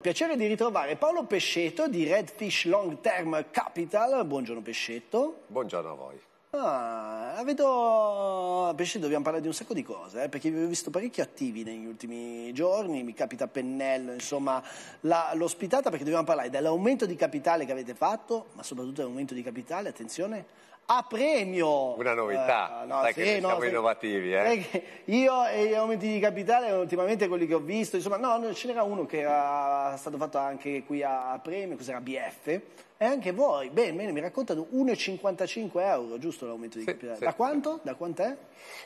Piacere di ritrovare Paolo Pescetto di Redfish Long Term Capital. Buongiorno Pescetto. Buongiorno a voi. Ah, vedo... Pescetto, dobbiamo parlare di un sacco di cose, eh, perché vi ho visto parecchio attivi negli ultimi giorni, mi capita pennello, insomma, l'ospitata, perché dobbiamo parlare dell'aumento di capitale che avete fatto, ma soprattutto dell'aumento di capitale, attenzione, a premio. Una novità, eh, no, sai sì, che no, siamo sai, innovativi. Eh? Io e gli aumenti di capitale, ultimamente quelli che ho visto, insomma, no, ce n'era uno che era stato fatto anche qui a, a premio, cos'era BF, e anche voi, bene, bene, mi raccontano 1,55 euro, giusto l'aumento di sì, capitale? Sì, da quanto? Sì. Da quant'è?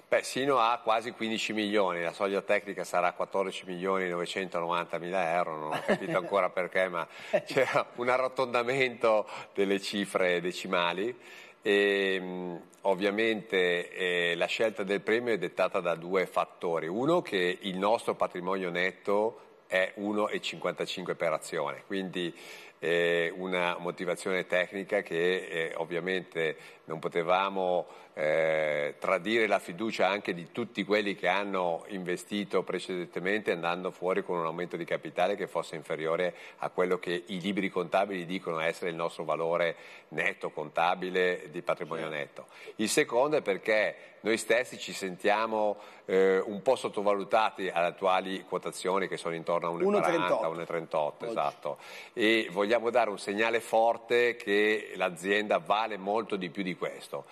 Beh, sino a quasi 15 milioni, la soglia tecnica sarà 14 milioni 990 mila euro, non ho capito ancora perché, ma eh. c'era un arrotondamento delle cifre decimali e, ehm, ovviamente eh, la scelta del premio è dettata da due fattori. Uno che il nostro patrimonio netto è 1,55 per azione, quindi eh, una motivazione tecnica che eh, ovviamente non potevamo eh, tradire la fiducia anche di tutti quelli che hanno investito precedentemente andando fuori con un aumento di capitale che fosse inferiore a quello che i libri contabili dicono essere il nostro valore netto contabile di patrimonio netto. Il secondo è perché noi stessi ci sentiamo eh, un po' sottovalutati alle attuali quotazioni che sono intorno a 1,40, 1,38 esatto. e vogliamo dare un segnale forte che l'azienda vale molto di più di questo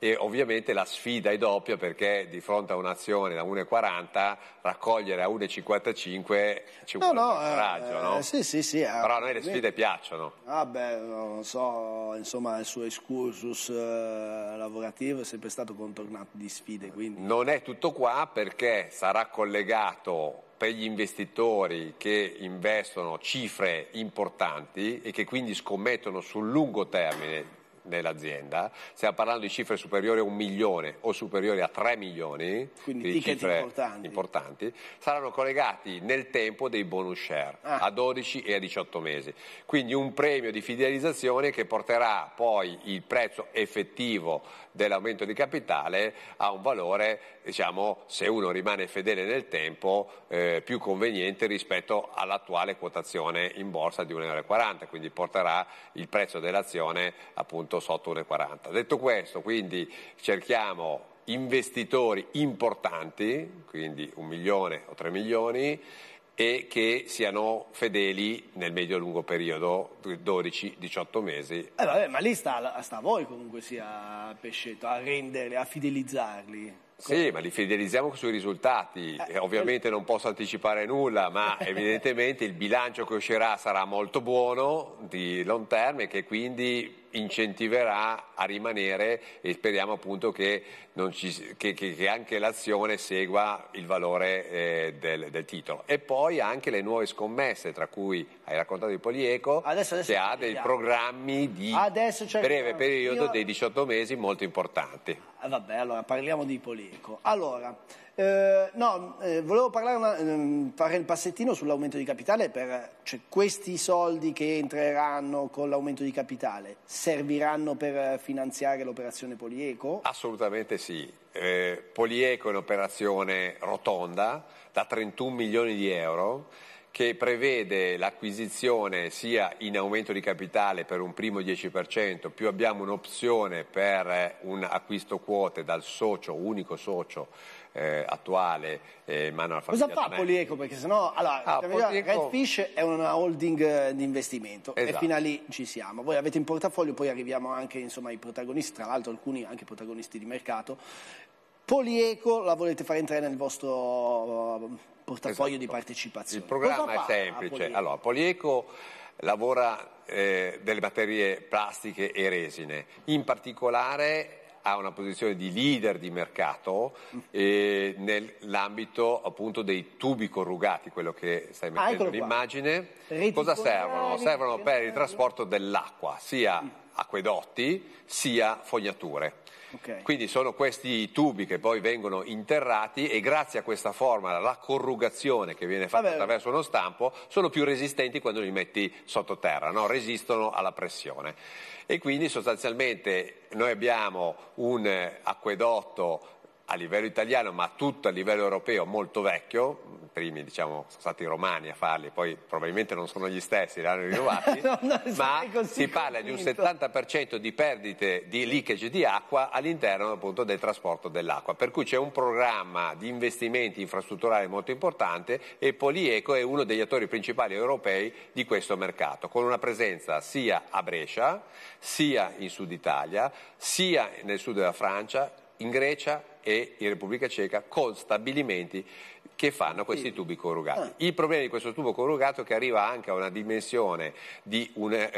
e ovviamente la sfida è doppia perché di fronte a un'azione da 1,40 raccogliere a 1,55 ci no, vuole no, coraggio, eh, no? Eh, sì, sì, sì. Però a noi le sfide piacciono. Ah beh, non so, insomma il suo excursus eh, lavorativo è sempre stato contornato di sfide. Quindi. Non è tutto qua perché sarà collegato per gli investitori che investono cifre importanti e che quindi scommettono sul lungo termine nell'azienda, stiamo parlando di cifre superiori a un milione o superiori a 3 milioni, quindi di cifre importanti. importanti. saranno collegati nel tempo dei bonus share ah. a 12 e a 18 mesi. Quindi un premio di fidelizzazione che porterà poi il prezzo effettivo dell'aumento di capitale a un valore, diciamo, se uno rimane fedele nel tempo, eh, più conveniente rispetto all'attuale quotazione in borsa di 1,40 euro, quindi porterà il prezzo dell'azione appunto sotto 1,40. Detto questo, quindi cerchiamo investitori importanti, quindi un milione o tre milioni, e che siano fedeli nel medio-lungo periodo, 12-18 mesi. Eh vabbè, ma lì sta, sta, a voi comunque sia Pescetto, a renderli, a fidelizzarli. Sì, ma li fidelizziamo sui risultati. Eh, ovviamente eh. non posso anticipare nulla, ma evidentemente il bilancio che uscirà sarà molto buono di long term e che quindi incentiverà a rimanere e speriamo appunto che, ci, che, che anche l'azione segua il valore eh, del, del, titolo. E poi anche le nuove scommesse, tra cui hai raccontato di Polieco, adesso, adesso che ha dei vediamo. programmi di breve periodo io... dei 18 mesi molto importanti. Ah, vabbè, allora parliamo di Polieco. Allora, eh, no, eh, volevo una, ehm, fare il passettino sull'aumento di capitale per cioè, questi soldi che entreranno con l'aumento di capitale serviranno per finanziare l'operazione Polieco? Assolutamente sì. Eh, Polieco è un'operazione rotonda da 31 milioni di euro che prevede l'acquisizione sia in aumento di capitale per un primo 10%, più abbiamo un'opzione per eh, un acquisto quote dal socio, unico socio eh, attuale eh, mano alla famiglia. Cosa fa Polieco? Perché sennò allora, ah, Polieco... Redfish è una holding eh, di investimento esatto. e fino a lì ci siamo. Voi avete in portafoglio, poi arriviamo anche insomma, ai protagonisti, tra l'altro alcuni anche protagonisti di mercato. Polieco la volete fare entrare nel vostro portafoglio esatto. di partecipazione. Il programma è semplice. Polieco? Allora, Polieco lavora eh, delle batterie plastiche e resine, in particolare ha una posizione di leader di mercato mm. eh, nell'ambito appunto dei tubi corrugati, quello che stai mettendo ah, in immagine. Cosa servono? Servono per il trasporto dell'acqua, sia mm acquedotti sia fognature. Okay. Quindi sono questi tubi che poi vengono interrati e grazie a questa forma, la corrugazione che viene fatta Vabbè. attraverso uno stampo, sono più resistenti quando li metti sottoterra, no? resistono alla pressione. E quindi sostanzialmente noi abbiamo un acquedotto a livello italiano, ma tutto a livello europeo molto vecchio, i primi diciamo sono stati i romani a farli, poi probabilmente non sono gli stessi, li hanno rinnovati, no, ma si parla di un 70% di perdite di leakage di acqua all'interno appunto del trasporto dell'acqua, per cui c'è un programma di investimenti infrastrutturali molto importante e Polieco è uno degli attori principali europei di questo mercato, con una presenza sia a Brescia, sia in Sud Italia, sia nel sud della Francia, in Grecia e in Repubblica Ceca con stabilimenti che fanno questi tubi corrugati. Ah. Il problema di questo tubo corrugato è che arriva anche a una dimensione di 1,40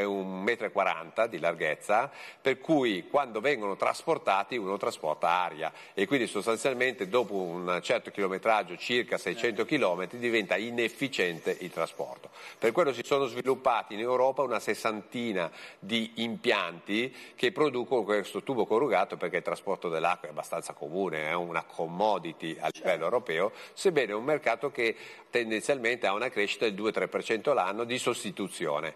eh, m di larghezza, per cui quando vengono trasportati uno trasporta aria e quindi sostanzialmente dopo un certo chilometraggio, circa 600 km, eh. diventa inefficiente il trasporto. Per quello si sono sviluppati in Europa una sessantina di impianti che producono questo tubo corrugato perché il trasporto dell'acqua è abbastanza comune comune, è una commodity a certo. livello europeo, sebbene è un mercato che tendenzialmente ha una crescita del 2-3% l'anno di sostituzione.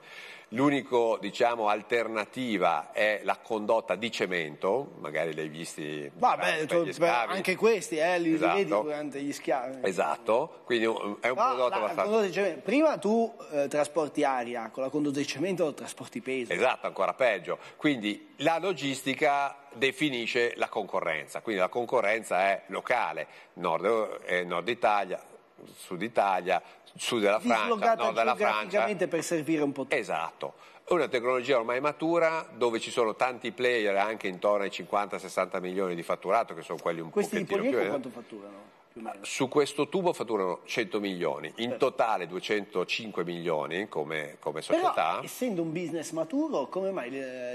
L'unica diciamo, alternativa è la condotta di cemento, magari l'hai visti Vabbè, per gli schiavi. anche questi eh, li esatto. vedi durante gli schiavi. Esatto, quindi è un no, prodotto la, abbastanza... Prima tu eh, trasporti aria, con la condotta di cemento trasporti peso. Esatto, ancora peggio. Quindi la logistica definisce la concorrenza, quindi la concorrenza è locale, nord, eh, nord Italia, Sud Italia, sud della Francia, no, della Francia. per servire un po' tutto. Esatto. È una tecnologia ormai matura dove ci sono tanti player anche intorno ai 50-60 milioni di fatturato che sono quelli un po' più. Questi di quanto fatturano? Su questo tubo fatturano 100 milioni, in certo. totale 205 milioni come, come società. Però, essendo un business maturo, come mai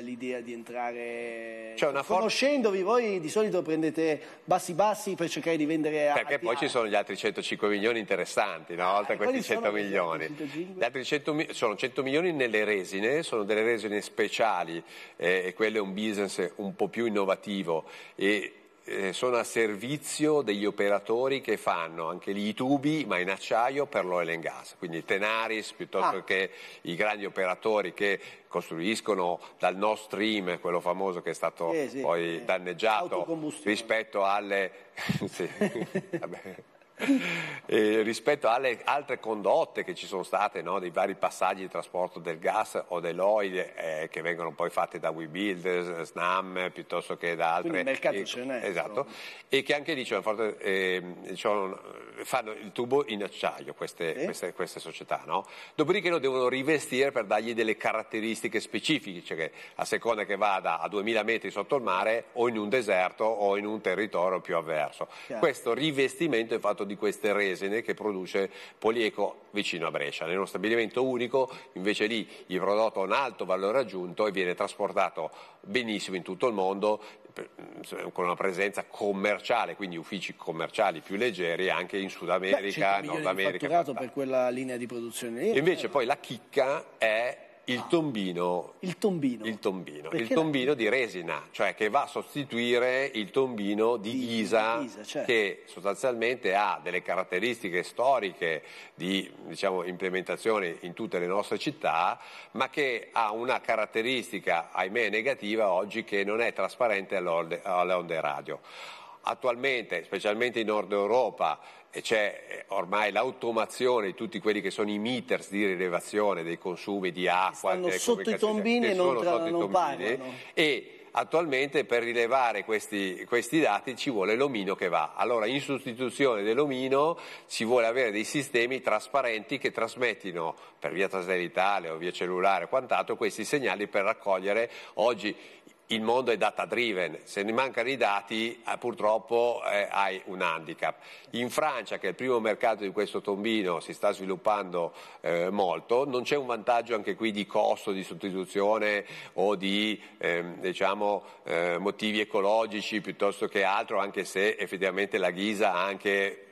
l'idea di entrare... Cioè Conoscendovi voi di solito prendete bassi bassi per cercare di vendere... a... Perché poi ci sono gli altri 105 milioni interessanti, no? oltre a eh, questi 100 milioni. Gli altri 100, sono 100 milioni nelle resine, sono delle resine speciali eh, e quello è un business un po' più innovativo. E, eh, sono a servizio degli operatori che fanno anche lì i tubi, ma in acciaio per l'oil and gas, quindi Tenaris piuttosto ah. che i grandi operatori che costruiscono dal Nord Stream, quello famoso che è stato eh, sì, poi eh, danneggiato rispetto alle... sì, eh, rispetto alle altre condotte che ci sono state, no? dei vari passaggi di trasporto del gas o dell'oil eh, che vengono poi fatti da WeBuild, SNAM piuttosto che da altre. Quindi il mercato eh, ce n'è. Esatto, però. e che anche lì cioè, diciamo, fanno il tubo in acciaio queste, queste, queste società. No? Dopodiché lo devono rivestire per dargli delle caratteristiche specifiche, cioè che a seconda che vada a 2000 metri sotto il mare o in un deserto o in un territorio più avverso. Chiaro. Questo rivestimento è fatto di queste resine che produce Polieco vicino a Brescia. Nello stabilimento unico invece lì il prodotto ha un alto valore aggiunto e viene trasportato benissimo in tutto il mondo con una presenza commerciale, quindi uffici commerciali più leggeri anche in Sud America, Beh, Nord America. per quella linea di produzione lì. Invece poi la chicca è il tombino, il tombino. Il tombino. Il tombino la... di resina, cioè che va a sostituire il tombino di, di Isa, di Isa cioè. Certo. che sostanzialmente ha delle caratteristiche storiche di diciamo, implementazione in tutte le nostre città, ma che ha una caratteristica, ahimè, negativa oggi che non è trasparente alle onde radio. Attualmente, specialmente in Nord Europa, c'è eh, ormai l'automazione di tutti quelli che sono i meters di rilevazione dei consumi di acqua, stanno sotto i tombini e non, tra, non tombini, e attualmente per rilevare questi, questi, dati ci vuole l'omino che va. Allora in sostituzione dell'omino si vuole avere dei sistemi trasparenti che trasmettino per via satellitare o via cellulare o quant'altro questi segnali per raccogliere oggi il mondo è data driven, se ne mancano i dati eh, purtroppo eh, hai un handicap. In Francia, che è il primo mercato di questo tombino, si sta sviluppando eh, molto, non c'è un vantaggio anche qui di costo, di sostituzione o di ehm, diciamo, eh, diciamo, motivi ecologici piuttosto che altro, anche se effettivamente la ghisa ha anche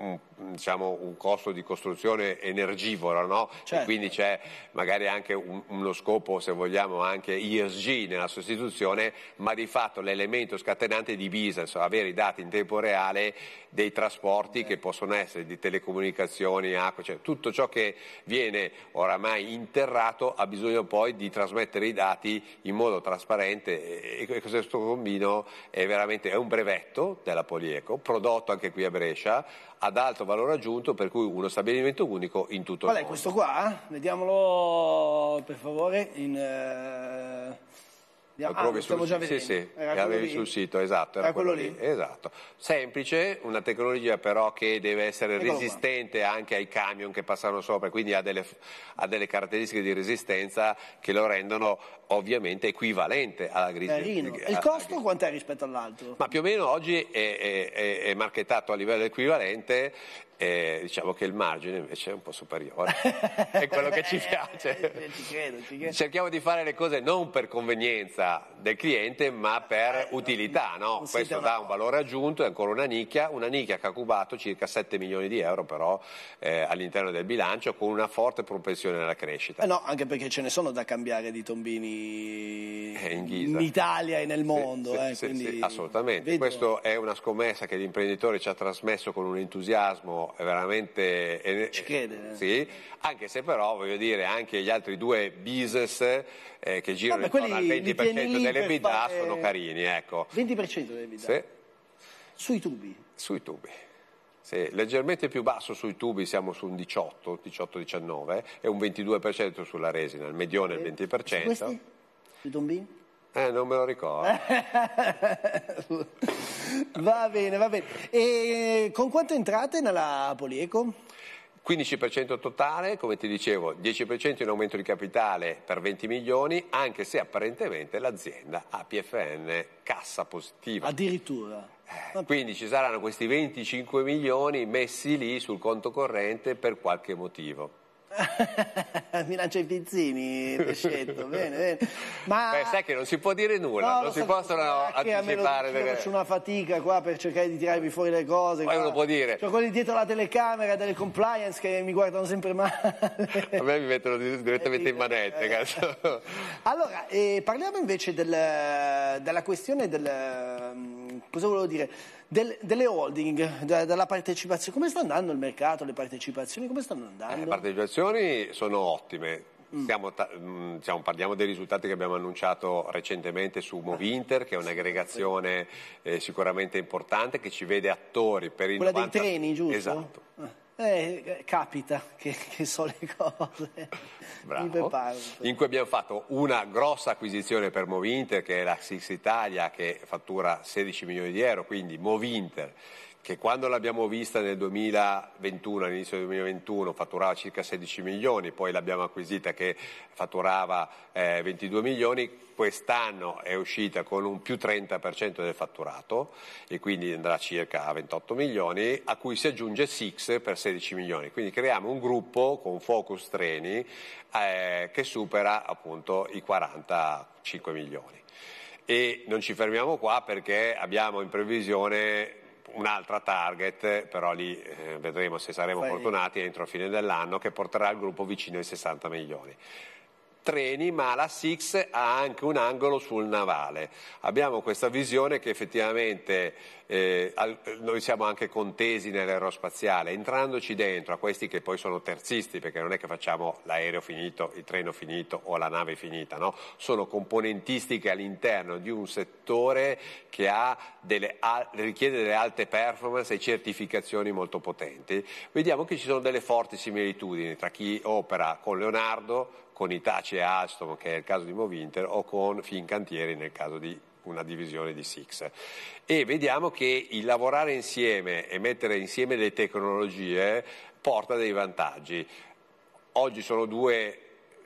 un diciamo, un costo di costruzione energivora no? certo. quindi c'è magari anche un, uno scopo, se vogliamo, anche ISG nella sostituzione, ma di fatto l'elemento scatenante di business, avere i dati in tempo reale dei trasporti okay. che possono essere di telecomunicazioni, acqua, cioè tutto ciò che viene oramai interrato ha bisogno poi di trasmettere i dati in modo trasparente e, e questo combino è veramente è un brevetto della Polieco, prodotto anche qui a Brescia, ad alto valore valore aggiunto, per cui uno stabilimento unico in tutto Qual il mondo. Qual è questo qua? Eh? Vediamolo per favore in... Eh... Andiamo, ah, lo trovi sul, già sì, sì, avevi sul sito, esatto. Era, era quello, quello lì. lì. Esatto. Semplice, una tecnologia però che deve essere Eccolo resistente qua. anche ai camion che passano sopra, quindi ha delle, ha delle, caratteristiche di resistenza che lo rendono ovviamente equivalente alla grigia. Eh, Il costo quant'è rispetto all'altro? Ma più o meno oggi è, è, è, è marchettato a livello equivalente e diciamo che il margine invece è un po' superiore, è quello che ci eh, piace. Eh, eh, ci credo, ci credo. Cerchiamo di fare le cose non per convenienza del cliente, ma per eh, utilità. No? Questo dà un valore aggiunto, è ancora una nicchia, una nicchia che ha cubato circa 7 milioni di euro però eh, all'interno del bilancio con una forte propensione alla crescita. Eh no, anche perché ce ne sono da cambiare di tombini in, in, Italia e nel mondo. Sì, sì, quindi... sì, assolutamente, Vedo... questa è una scommessa che l'imprenditore ci ha trasmesso con un entusiasmo è veramente... Ci crede. Eh? Sì, anche se però, voglio dire, anche gli altri due business eh, che girano Vabbè, intorno al 20% dell'EBITDA fare... sono carini, ecco. 20% dell'EBITDA? Sì. Sui tubi? Sui tubi. Sì, leggermente più basso sui tubi, siamo su un 18, 18-19 e un 22% sulla resina, il medione è il 20%. Su questi? Sui tombini? Eh, non me lo ricordo. Va bene, va bene. E con quanto entrate nella Polieco? 15% totale, come ti dicevo, 10% in aumento di capitale per 20 milioni, anche se apparentemente l'azienda ha PFN cassa positiva. Addirittura. Eh, quindi ci saranno questi 25 milioni messi lì sul conto corrente per qualche motivo. mi lancia i pizzini, Pescetto, bene, bene. Ma... Beh, sai che non si può dire nulla, no, non si so, possono anticipare. Io perché... faccio una fatica qua per cercare di tirarmi fuori le cose. Ma lo può dire. C'ho quelli dietro la telecamera delle compliance che mi guardano sempre male. A me mi mettono direttamente in manette, cazzo. Allora, eh, parliamo invece del, della questione del... Mm, cosa volevo dire? del, delle holding, de, della partecipazione. Come sta andando il mercato, le partecipazioni? Come stanno andando? Eh, le partecipazioni sono ottime. Mm. Stiamo, diciamo, parliamo dei risultati che abbiamo annunciato recentemente su Movinter, che è un'aggregazione eh, sicuramente importante, che ci vede attori per il Quella 90... dei treni, giusto? Esatto. Eh eh, capita che, che, so le cose. Bravo. In cui abbiamo fatto una grossa acquisizione per Movinter, che è la Six Italia, che fattura 16 milioni di euro, quindi Movinter che quando l'abbiamo vista nel 2021, all'inizio del 2021, fatturava circa 16 milioni, poi l'abbiamo acquisita che fatturava eh, 22 milioni, quest'anno è uscita con un più 30% del fatturato e quindi andrà circa a 28 milioni, a cui si aggiunge Six per 16 milioni. Quindi creiamo un gruppo con Focus Treni eh, che supera appunto i 45 milioni. E non ci fermiamo qua perché abbiamo in previsione un'altra target, però lì eh, vedremo se saremo Fai... fortunati entro fine dell'anno, che porterà il gruppo vicino ai 60 milioni treni, ma la Six ha anche un angolo sul navale. Abbiamo questa visione che effettivamente eh, noi siamo anche contesi nell'aerospaziale, entrandoci dentro a questi che poi sono terzisti, perché non è che facciamo l'aereo finito, il treno finito o la nave finita, no? sono componentistiche all'interno di un settore che delle, richiede delle alte performance e certificazioni molto potenti. Vediamo che ci sono delle forti similitudini tra chi opera con Leonardo, con Itace e Alstom, che è il caso di Movinter, o con Fincantieri nel caso di una divisione di Six. E vediamo che il lavorare insieme e mettere insieme le tecnologie porta dei vantaggi. Oggi sono due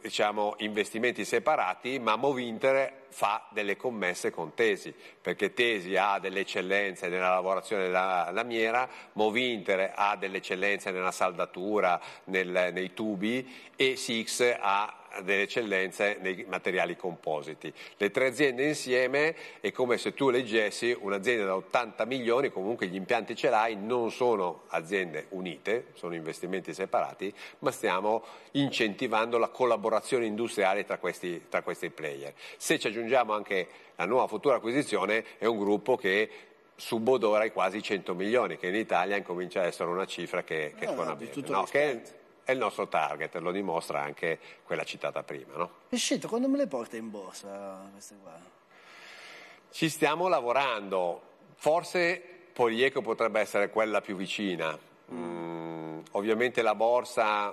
diciamo, investimenti separati, ma Movinter fa delle commesse con Tesi, perché Tesi ha delle eccellenze nella lavorazione della lamiera, Movinter ha delle eccellenze nella saldatura, nel, nei tubi e Six ha delle eccellenze nei materiali compositi. Le tre aziende insieme è come se tu leggessi un'azienda da 80 milioni, comunque gli impianti ce l'hai, non sono aziende unite, sono investimenti separati, ma stiamo incentivando la collaborazione industriale tra questi, tra questi player. Se ci aggiungiamo anche la nuova futura acquisizione, è un gruppo che subodora i quasi 100 milioni, che in Italia incomincia ad essere una cifra che, che no, suona no, bene, no, che è il nostro target, lo dimostra anche quella citata prima. No? Pescetto, quando me le porta in borsa queste qua? Ci stiamo lavorando, forse Polieco potrebbe essere quella più vicina. Mm, ovviamente la borsa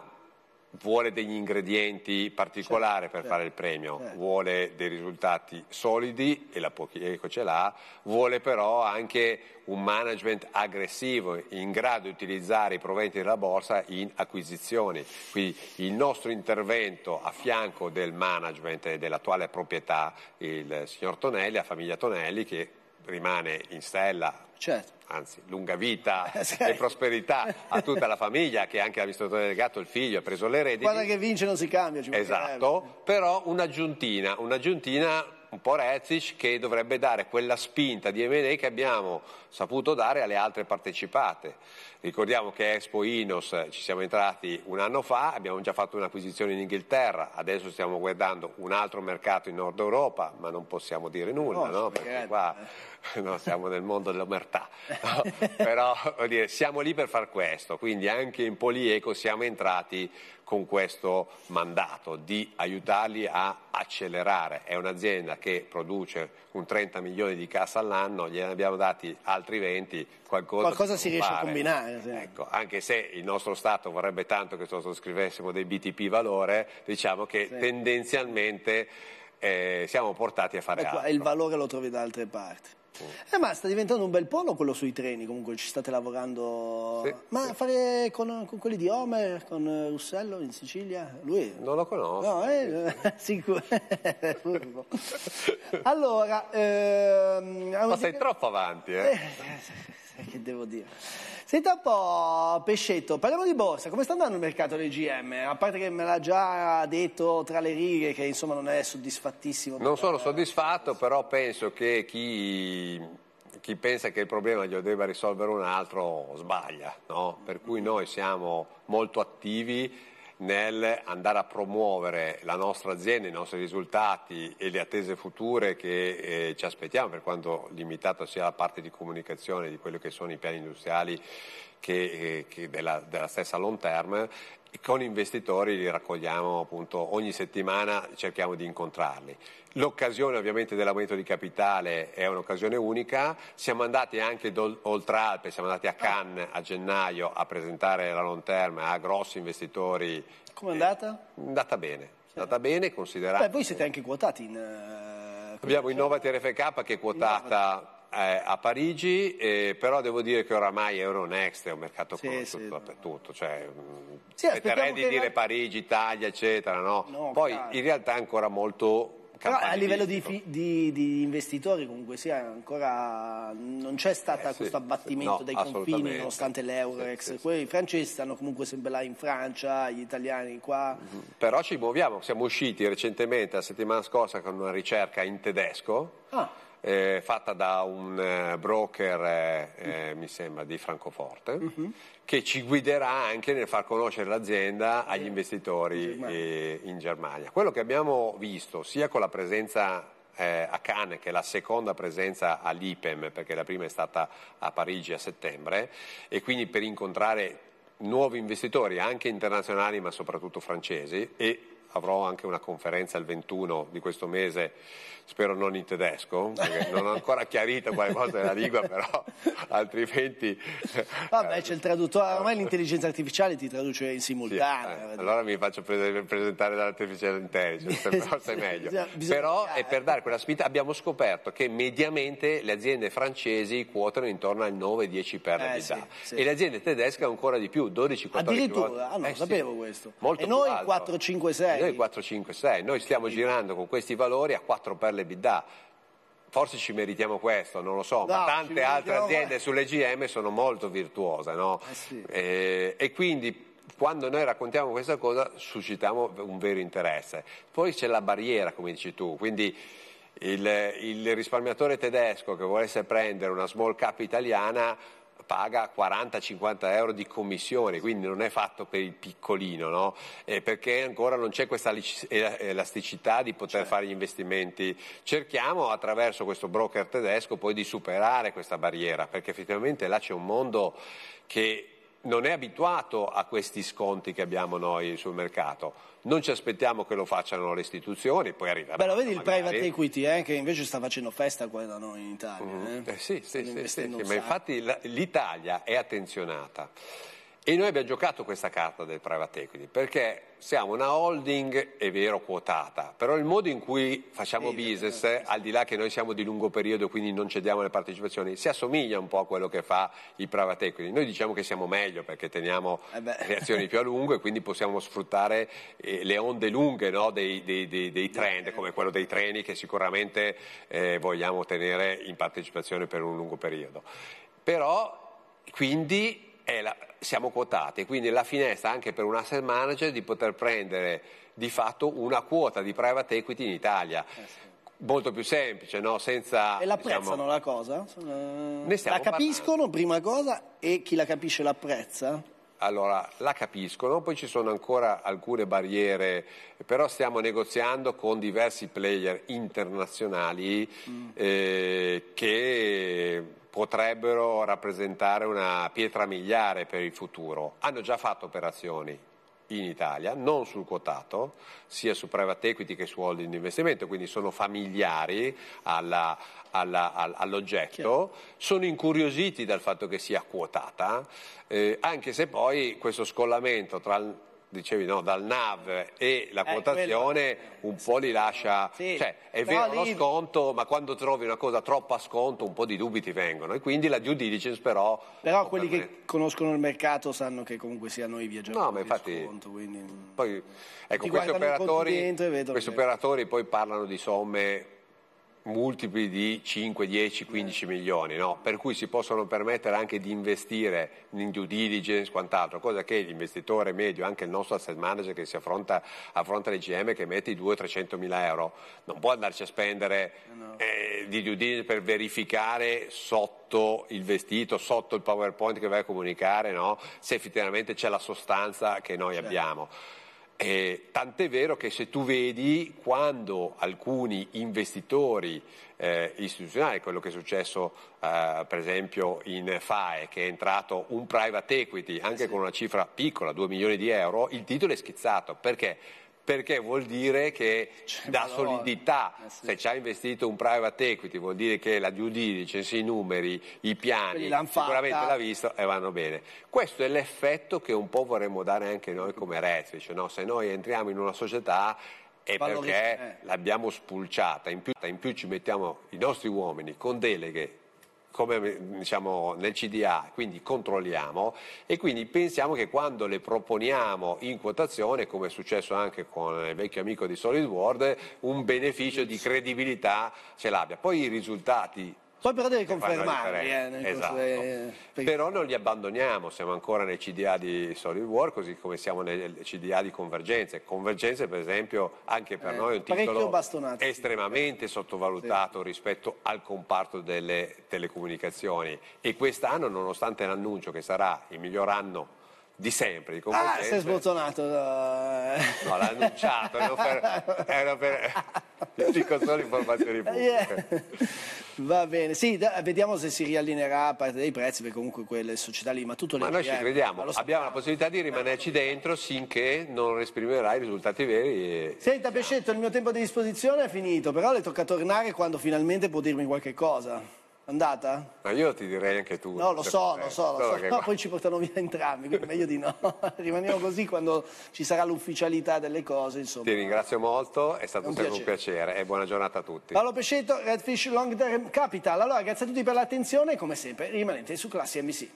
vuole degli ingredienti certo, particolari certo, per certo, fare il premio, certo. vuole dei risultati solidi e la Pochieco ce l'ha, vuole però anche un management aggressivo in grado di utilizzare i proventi della borsa in acquisizioni. Quindi il nostro intervento a fianco del management e dell'attuale proprietà, il signor Tonelli, la famiglia Tonelli, che rimane in stella. Certo. Anzi, lunga vita eh, e prosperità a tutta la famiglia, che anche l'amministratore delegato, il figlio, ha preso le l'eredito. Guarda che vince non si cambia. esatto, però un'aggiuntina, un'aggiuntina un po' Rezic che dovrebbe dare quella spinta di M&A che abbiamo saputo dare alle altre partecipate. Ricordiamo che Expo Inos eh, ci siamo entrati un anno fa, abbiamo già fatto un'acquisizione in Inghilterra, adesso stiamo guardando un altro mercato in Nord Europa, ma non possiamo dire nulla, no, no? perché qua eh. no, siamo nel mondo dell'omertà. No? Però dire, siamo lì per far questo, quindi anche in Polieco siamo entrati con questo mandato di aiutarli a accelerare. È un'azienda che produce un 30 milioni di cassa all'anno, gliene abbiamo dati altri altri 20 qualcosa, qualcosa si riesce a combinare. Sì. Ecco, anche se il nostro Stato vorrebbe tanto che sottoscrivessimo dei BTP valore, diciamo che sì. tendenzialmente eh, siamo portati a fare ecco, altro. Il valore lo trovi da altre parti. Eh, ma sta diventando un bel polo quello sui treni, comunque ci state lavorando. Sì, ma sì. fare con, con, quelli di Homer, con eh, Russello in Sicilia? Lui? Non lo conosco. No, eh, sicuro. allora... Ehm, ma sei troppo avanti, eh. eh che devo dire. Senta un po', Pescetto, parliamo di borsa. Come sta andando il mercato delle GM? A parte che me l'ha già detto tra le righe che insomma non è soddisfattissimo. Non sono soddisfatto, però penso che chi chi pensa che il problema glielo debba risolvere un altro sbaglia, no? per cui noi siamo molto attivi nel andare a promuovere la nostra azienda, i nostri risultati e le attese future che eh, ci aspettiamo per quanto limitata sia la parte di comunicazione di quelli che sono i piani industriali che, eh, che della, della, stessa long term con investitori li raccogliamo appunto ogni settimana, cerchiamo di incontrarli. L'occasione ovviamente dell'aumento di capitale è un'occasione unica, siamo andati anche oltre Alpe, siamo andati a Cannes a gennaio a presentare la long term a grossi investitori. Come è andata? È eh, andata bene, è andata bene considerando. Beh, voi siete anche quotati in... Eh, Abbiamo Innovati diciamo- RFK che è quotata eh, a Parigi, eh, però devo dire che oramai Euronext è un mercato sì, conosciuto sì, dappertutto, no. cioè, sì, mm, aspetterei di dire la... Parigi, Italia, eccetera, no? no Poi caro. in realtà è ancora molto però a livello di, di, di, investitori comunque sia ancora non c'è stato eh, questo sì, abbattimento no, dei confini nonostante l'Eurex. Sì, sì, I francesi stanno comunque sempre là in Francia, gli italiani qua. Mm-hmm. Però ci muoviamo, siamo usciti recentemente la settimana scorsa con una ricerca in tedesco. Ah eh, fatta da un eh, broker, eh, eh, mi sembra, di Francoforte, uh-huh. che ci guiderà anche nel far conoscere l'azienda agli eh, investitori in Germania. in Germania. Quello che abbiamo visto, sia con la presenza eh, a Cannes, che è la seconda presenza all'IPEM, perché la prima è stata a Parigi a settembre, e quindi per incontrare nuovi investitori, anche internazionali ma soprattutto francesi, e avrò anche una conferenza il 21 di questo mese, spero non in tedesco, perché non ho ancora chiarito quale cosa è la lingua, però altrimenti... Vabbè, c'è il traduttore, eh, ormai l'intelligenza artificiale ti traduce in simultanea. Sì, eh, allora mi faccio pre presentare dall'artificial intelligence, forse è meglio. però è eh, per dare quella spinta, abbiamo scoperto che mediamente le aziende francesi quotano intorno al 9-10 per eh, sì, sì. e le aziende tedesche ancora di più, 12-14 Addirittura? Ah, non eh, sapevo questo. Molto e noi 4-5-6 noi 4, 5, 6, noi stiamo girando con questi valori a 4 per le bidà. Forse ci meritiamo questo, non lo so, no, ma tante altre aziende sulle GM sono molto virtuose, no? eh sì. e, eh, e quindi quando noi raccontiamo questa cosa suscitiamo un vero interesse. Poi c'è la barriera, come dici tu, quindi il, il risparmiatore tedesco che volesse prendere una small cap italiana paga 40-50 euro di commissione, quindi non è fatto per il piccolino, no? eh, perché ancora non c'è questa eh, elasticità di poter certo. fare gli investimenti. Cerchiamo attraverso questo broker tedesco poi di superare questa barriera, perché effettivamente là c'è un mondo che non è abituato a questi sconti che abbiamo noi sul mercato. Non ci aspettiamo che lo facciano le istituzioni, poi arriverà. Beh, lo vedi magari. il private equity, eh, che invece sta facendo festa qua da noi in Italia. mm Eh? Eh, sì, sì, sì, sì ma infatti l'Italia è attenzionata. E noi abbiamo giocato questa carta del private equity perché siamo una holding, è vero, quotata, però il modo in cui facciamo business, eh, al di là che noi siamo di lungo periodo, e quindi non cediamo le partecipazioni, si assomiglia un po' a quello che fa il private equity. Noi diciamo che siamo meglio perché teniamo eh le azioni più a lungo e quindi possiamo sfruttare eh, le onde lunghe no, dei, dei, dei, dei, trend, come quello dei treni che sicuramente eh, vogliamo tenere in partecipazione per un lungo periodo. Però, quindi, la, siamo quotati, quindi la finestra anche per un asset manager di poter prendere di fatto una quota di private equity in Italia. Eh sì molto più semplice, no? senza... E l'apprezzano diciamo... la cosa? Eh, la capiscono, par- prima cosa, e chi la capisce l'apprezza? Allora, la capiscono, poi ci sono ancora alcune barriere, però stiamo negoziando con diversi player internazionali mm. eh, che potrebbero rappresentare una pietra miliare per il futuro. Hanno già fatto operazioni in Italia, non sul quotato, sia su private equity che su holding di investimento, quindi sono familiari alla, alla, all'oggetto, sono incuriositi dal fatto che sia quotata, eh, anche se poi questo scollamento tra dicevi no, dal NAV e la eh, quotazione eh, un po' li lascia, sì. cioè è vero lì... lo sconto, ma quando trovi una cosa troppo a sconto un po' di dubbi ti vengono e quindi la due diligence però... Però quelli per... che conoscono il mercato sanno che comunque sia noi viaggiatori no, ma infatti, sconto, quindi... Poi, ecco, questi operatori, questi operatori poi parlano di somme multipli di 5, 10, 15 milioni, no? per cui si possono permettere anche di investire in due diligence, quant'altro, cosa che l'investitore medio, anche il nostro asset manager che si affronta, affronta l'IGM che mette i 200-300 mila euro, non può andarci a spendere eh, eh, di due diligence per verificare sotto il vestito, sotto il PowerPoint che vai a comunicare, no? se effettivamente c'è la sostanza che noi certo. abbiamo. Eh, tant'è vero che se tu vedi quando alcuni investitori eh, istituzionali, quello che è successo eh, per esempio in FAE, che è entrato un private equity anche sì. con una cifra piccola, 2 milioni di euro, il titolo è schizzato perché perché vuol dire che cioè, dà solidità. Eh sì. Se ci ha investito un private equity vuol dire che la due diligence, i numeri, i piani, sicuramente fatta. l'ha visto e vanno bene. Questo è l'effetto che un po' vorremmo dare anche noi come Redfish, no? se noi entriamo in una società è perché eh. l'abbiamo spulciata, in più, in più ci mettiamo i nostri uomini con deleghe come diciamo nel CDA, quindi controlliamo e quindi pensiamo che quando le proponiamo in quotazione, come è successo anche con il vecchio amico di SolidWord, un beneficio di credibilità ce l'abbia. Poi i risultati poi però deve confermare. Eh, esatto. dei... Eh, però non li abbandoniamo, siamo ancora nei CDA di Solid War, così come siamo nei CDA di Convergenze. Convergenze, per esempio, anche per eh, noi è un titolo estremamente sì. sottovalutato sì. rispetto al comparto delle telecomunicazioni. E quest'anno, nonostante l'annuncio che sarà il miglior anno di sempre, di Ah, sei sbozzonato. Eh. No, l'ha annunciato, era per, era per... Dico solo informazioni eh, pubbliche. Yeah. Va bene, sì, da, vediamo se si riallinerà a parte dei prezzi, perché comunque quelle società lì, ma tutto le Ma noi ci crediamo, abbiamo la possibilità di rimanerci dentro sinché non esprimerà i risultati veri. E... Senta, Pescetto, il mio tempo di disposizione è finito, però le tocca tornare quando finalmente può dirmi qualche cosa. Andata? Ma io ti direi anche tu. No, lo cioè, so, lo eh, so, lo so. Che... poi ci portano via entrambi, quindi meglio di no. Rimaniamo così quando ci sarà l'ufficialità delle cose, insomma. Ti ringrazio molto, è stato è un sempre piacere. un piacere e buona giornata a tutti. Paolo Pescetto, Redfish Long Term Capital. Allora, grazie a tutti per l'attenzione e come sempre rimanete su Classi MC.